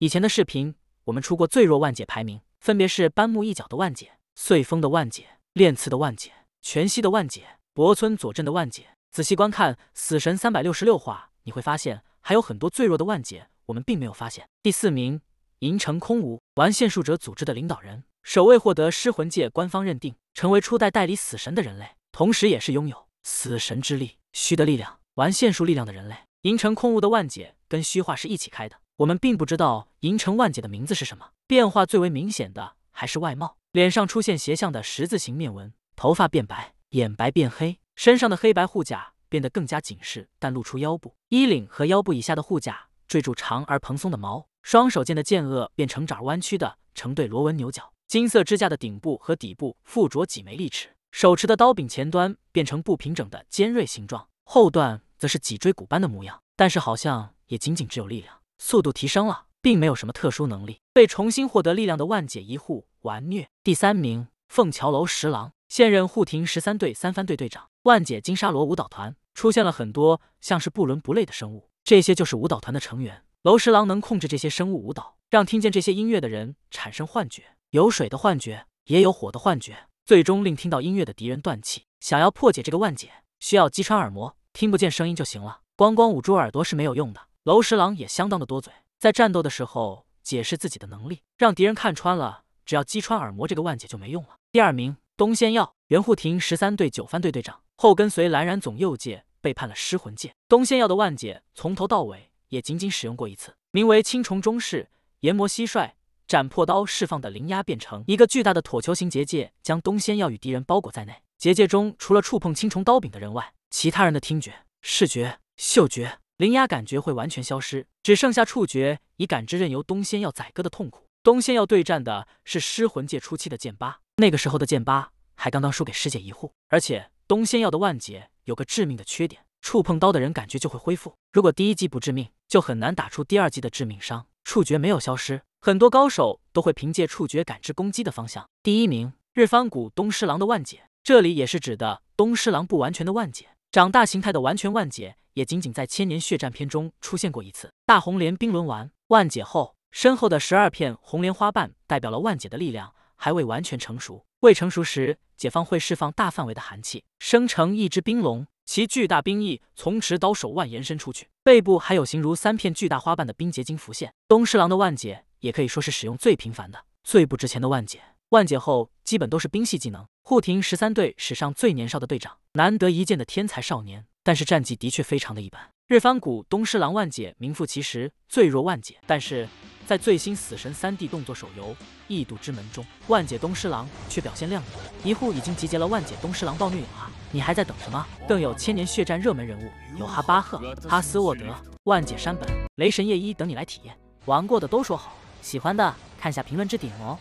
以前的视频，我们出过最弱万解排名，分别是斑木一角的万解、碎风的万解、炼刺的万解、全息的万解、博村佐镇的万解。仔细观看《死神》三百六十六话，你会发现还有很多最弱的万解我们并没有发现。第四名，银城空无，玩线术者组织的领导人，首位获得失魂界官方认定成为初代代理死神的人类，同时也是拥有死神之力虚的力量、玩线术力量的人类。银城空无的万解跟虚化是一起开的。我们并不知道银城万姐的名字是什么。变化最为明显的还是外貌，脸上出现斜向的十字形面纹，头发变白，眼白变黑，身上的黑白护甲变得更加紧实，但露出腰部，衣领和腰部以下的护甲坠住长而蓬松的毛。双手间的剑颚变成爪弯曲的成对螺纹牛角，金色支架的顶部和底部附着几枚利齿，手持的刀柄前端变成不平整的尖锐形状，后段则是脊椎骨般的模样。但是，好像也仅仅只有力量。速度提升了，并没有什么特殊能力。被重新获得力量的万解一护完虐。第三名，凤桥楼十郎，现任护廷十三队三番队队长。万解金沙罗舞蹈团出现了很多像是不伦不类的生物，这些就是舞蹈团的成员。楼十郎能控制这些生物舞蹈，让听见这些音乐的人产生幻觉，有水的幻觉，也有火的幻觉，最终令听到音乐的敌人断气。想要破解这个万解，需要击穿耳膜，听不见声音就行了。光光捂住耳朵是没有用的。楼十郎也相当的多嘴，在战斗的时候解释自己的能力，让敌人看穿了。只要击穿耳膜，这个万解就没用了。第二名，东仙耀，原护廷十三队九番队队长，后跟随蓝染总右界背叛了尸魂界。东仙耀的万解从头到尾也仅仅使用过一次，名为青虫中士炎魔蟋蟀斩破刀释放的灵压，变成一个巨大的椭球形结界，将东仙耀与敌人包裹在内。结界中除了触碰青虫刀柄的人外，其他人的听觉、视觉、嗅觉。灵压感觉会完全消失，只剩下触觉以感知任由东仙药宰割的痛苦。东仙药对战的是失魂界初期的剑八，那个时候的剑八还刚刚输给师姐一护。而且东仙药的万劫有个致命的缺点，触碰刀的人感觉就会恢复。如果第一击不致命，就很难打出第二击的致命伤。触觉没有消失，很多高手都会凭借触觉感知攻击的方向。第一名，日番谷东师郎的万劫，这里也是指的东师郎不完全的万劫。长大形态的完全万解也仅仅在千年血战篇中出现过一次。大红莲冰轮丸万解后，身后的十二片红莲花瓣代表了万解的力量还未完全成熟。未成熟时，解放会释放大范围的寒气，生成一只冰龙，其巨大冰翼从持刀手腕延伸出去，背部还有形如三片巨大花瓣的冰结晶浮现。东师郎的万解也可以说是使用最频繁的、最不值钱的万解。万解后基本都是冰系技能。护庭十三队史上最年少的队长，难得一见的天才少年，但是战绩的确非常的一般。日番谷东狮郎万姐名副其实，最弱万姐。但是在最新死神三 D 动作手游《异度之门》中，万姐东狮郎却表现亮眼。一户已经集结了万姐东狮郎暴虐影啊，你还在等什么？更有千年血战热门人物有哈巴赫、哈斯沃德、万姐山本、雷神夜一等你来体验，玩过的都说好，喜欢的看下评论置顶哦。